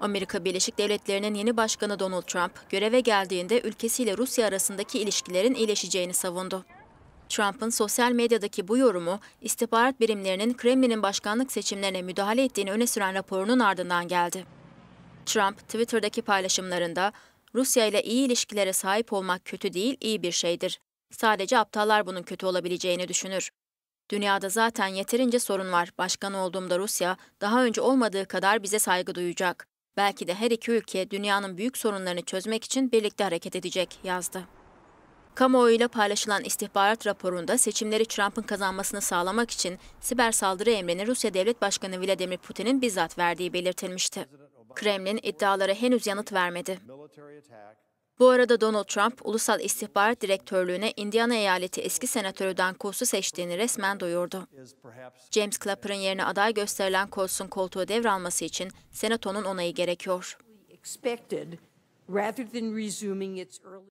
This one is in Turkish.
Amerika Birleşik Devletleri'nin yeni başkanı Donald Trump, göreve geldiğinde ülkesiyle Rusya arasındaki ilişkilerin iyileşeceğini savundu. Trump'ın sosyal medyadaki bu yorumu, istihbarat birimlerinin Kremlin'in başkanlık seçimlerine müdahale ettiğini öne süren raporunun ardından geldi. Trump, Twitter'daki paylaşımlarında, Rusya ile iyi ilişkilere sahip olmak kötü değil, iyi bir şeydir. Sadece aptallar bunun kötü olabileceğini düşünür. Dünyada zaten yeterince sorun var. Başkan olduğumda Rusya daha önce olmadığı kadar bize saygı duyacak. Belki de her iki ülke dünyanın büyük sorunlarını çözmek için birlikte hareket edecek, yazdı. Kamuoyuyla paylaşılan istihbarat raporunda seçimleri Trump'ın kazanmasını sağlamak için siber saldırı emrini Rusya Devlet Başkanı Vladimir Putin'in bizzat verdiği belirtilmişti. Kremlin iddialara henüz yanıt vermedi. Bu arada Donald Trump, Ulusal İstihbarat Direktörlüğü'ne Indiana eyaleti eski senatörü Dan Coles'u seçtiğini resmen duyurdu. James Clapper'ın yerine aday gösterilen Coles'un koltuğu devralması için senatonun onayı gerekiyor.